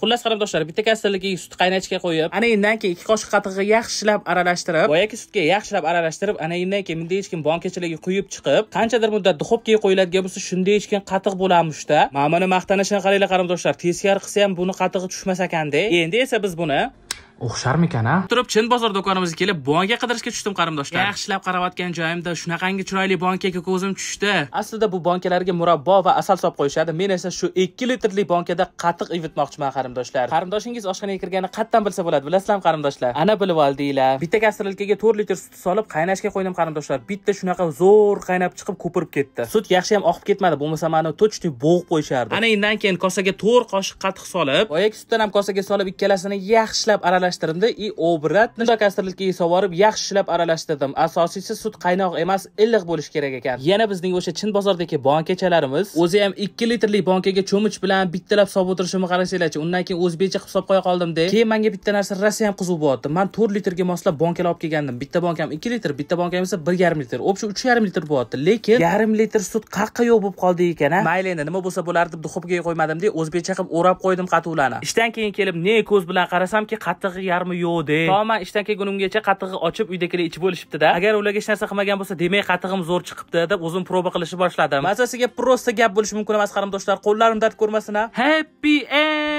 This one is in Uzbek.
xullas qarindoshlar bitta kassalarga sut qaynatishga qo'yib ana undan keyin ikki qoshiq qatig'i yaxshilab aralashtirib boyagi sutga yaxshilab aralashtirib ana undan keyin bunday hech kim quyib chiqib qanchadir muddat duxovkaga qo'yiladigan bo'lsa shunda ichgan qatiq bo'larmi mana buni maqtanishini qaranglar qarindoshlar teskari qilsa ham buni qatig'i tushmas ekanda endi esa biz buni o'xsharmikan a turib chin bozor do'konimizga kelib bonka qidirishga tushdim qarindoshlar yaxshilab qarayotgan joyimda shunaqangi chiroyli bonkaga ko'zim tushdi aslida bu bonkalarga murabbo va asal solib qo'yishadi men esa shu ikki litrli bonkada qattiq ivitmoqchiman qarindoshlar qarindoshingiz oshxonaga kirgani qayerdan bilsa bo'ladi bilasizlarmi qarindoshlar ana bilib oldinglar bitta kastrolkaga to'rt litr sut solib qaynashga qo'ydim qarindoshlar bitta shunaqa zo'r qaynab chiqib ko'pirib ketdi sut yaxshi ham oqib ketmadi bo'lmasa mani точно bo'g'ib qo'yishardi ana indan keyin kosaga to'rt qoshiq qatiq solib boyagi sutdan ham kosaga solib ikkalasini yaxshilab aralash aralashtirindi и обрат muzokastirilikka sovurib yaxshi ishlab aralashtirdim asosiysi sut qaynoq emas iliq bo'lishi kerak ekan yana bizning o'sha chin bozordagi bonkachalarimiz o'zi ham ikki litrli bonkaga cho'mich bilan bittalab sovib o'tirishimni qarasanglarchi undan keyin o'zbekcha hisob qo'ya qoldimda keyin manga bitta narsa rosa ham qiziq bo'lyapti man to'rt litrga moslab bonkalar olib kelgandim bitta bonkam ikki litr bitta bonkam esa bir yarim litr общий uch yarim litr bo'lyapti lekin yarim litr sut qayerqa yo'q bo'lib qoldi ekan a mayli endi nima bo'lsa bo'lardi deb duxobkaga qo'ymadimda o'zbekcha qilib o'rab qo'ydim qatuvlarni ishdan keyin kelib ne ko'z bilan qarasamki qattiq qattig'i yarmi yo'qde men ishdan kelgunimgacha qattig'i ochib uydagilar ichib bo'lishibdida agar ularga hech narsa qilmagan bo'lsa demak qattig'im zo'r chiqibdi deb o'zim proba qilishni boshladim Masasiga prosta gap bo'lishi mumkin emas qarindoshlar qo'llarim dard ko'rmasin a happy end